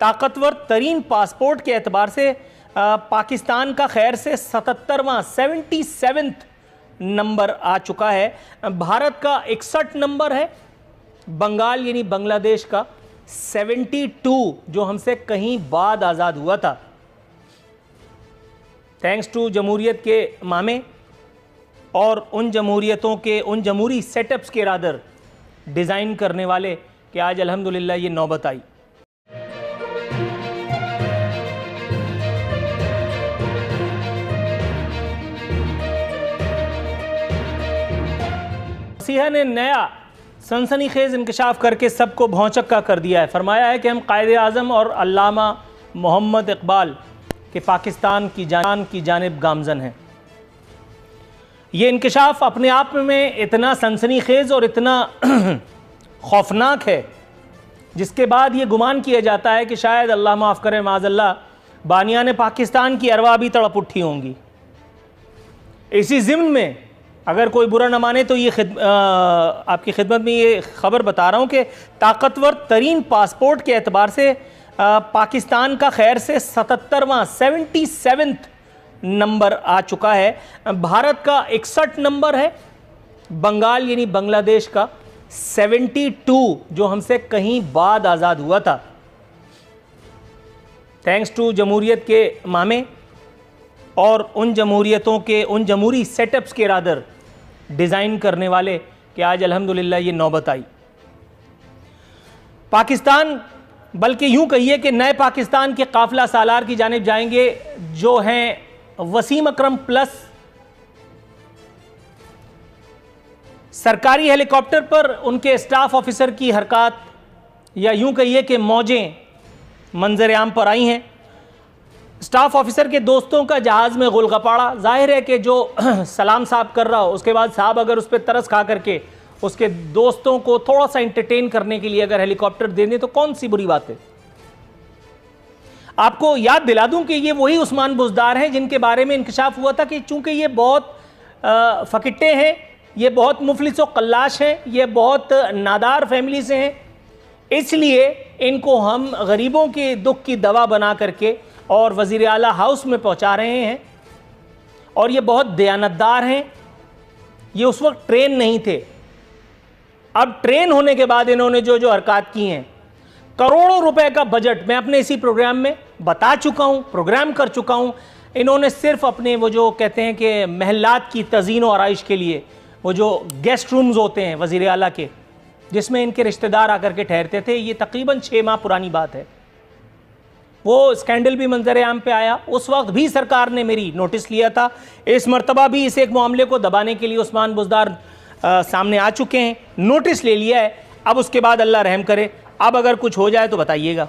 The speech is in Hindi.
ताकतवर तरीन पासपोर्ट के एतबार से पाकिस्तान का खैर से सतरवा सेवेंटी सेवन्थ नंबर आ चुका है भारत का इकसठ नंबर है बंगाल यानी बांग्लादेश का 72 जो हमसे कहीं बाद आज़ाद हुआ था थैंक्स टू जमहूरीत के मामे और उन जमहूरीतों के उन जमहूरी सेटअप्स के रादर डिज़ाइन करने वाले कि आज अल्हम्दुलिल्लाह ये नौबत आई मसीहा ने नया सनसनी खेज़ इंकशाफ करके सबको भौचक्का कर दिया है फरमाया है कि हम कायद अजम और अलामा मोहम्मद इकबाल के पाकिस्तान की जान की जानब गामजन हैं ये इंकशाफ अपने आप में इतना सनसनी खेज़ और इतना खौफनाक है जिसके बाद ये गुमान किया जाता है कि शायद अल्लाह माफ़ करे माजल्ला बानिया ने पाकिस्तान की अरवा भी तड़प उठी होंगी इसी ज़िम्न में अगर कोई बुरा ना माने तो ये खिद, आ, आपकी खिदमत में ये खबर बता रहा हूँ कि ताकतवर तरीन पासपोर्ट के अतबार से आ, पाकिस्तान का खैर से सतरवा सेवेंटी सेवन्थ नंबर आ चुका है भारत का इकसठ नंबर है बंगाल यानी बांग्लादेश का 72 जो हमसे कहीं बाद आज़ाद हुआ था थैंक्स टू जमहूरीत के मामे और उन जमहूरीतों के उन जमहूरी सेटअप्स के रादर डिज़ाइन करने वाले कि आज अल्हम्दुलिल्लाह ये नौबत आई पाकिस्तान बल्कि यूं कहिए कि नए पाकिस्तान के काफिला सालार की जानब जाएंगे जो हैं वसीम अक्रम प्लस सरकारी हेलीकॉप्टर पर उनके स्टाफ ऑफिसर की हरकत या यूं कहिए कि मौजें मंजर आम पर आई हैं स्टाफ ऑफिसर के दोस्तों का जहाज़ में गोलगा जाहिर है कि जो सलाम साहब कर रहा हो उसके बाद साहब अगर उस पर तरस खा करके उसके दोस्तों को थोड़ा सा इंटरटेन करने के लिए अगर हेलीकॉप्टर दे दें तो कौन सी बुरी बात है आपको याद दिला दूं कि ये वही उस्मान बुजदार हैं जिनके बारे में इंकशाफ हुआ था कि चूंकि ये बहुत फकिटे हैं ये बहुत मुफलिस कल्लाश हैं ये बहुत नादार फैमिली से हैं इसलिए इनको हम गरीबों के दुख की दवा बना करके और वजीर अला हाउस में पहुंचा रहे हैं और ये बहुत दयानतदार हैं ये उस वक्त ट्रेन नहीं थे अब ट्रेन होने के बाद इन्होंने जो जो हरकत की हैं करोड़ों रुपए का बजट मैं अपने इसी प्रोग्राम में बता चुका हूँ प्रोग्राम कर चुका हूँ इन्होंने सिर्फ अपने वो जो कहते हैं कि महलात की तजीन और आइश के लिए वो जो गेस्ट रूम्स होते हैं वज़ी अला के जिसमें इनके रिश्तेदार आकर के ठहरते थे ये तकरीबन छः माह पुरानी बात है वो स्कैंडल भी मंजर आम पे आया उस वक्त भी सरकार ने मेरी नोटिस लिया था इस मरतबा भी इस एक मामले को दबाने के लिए उस्मान बुजदार सामने आ चुके हैं नोटिस ले लिया है अब उसके बाद अल्लाह रहम करे अब अगर कुछ हो जाए तो बताइएगा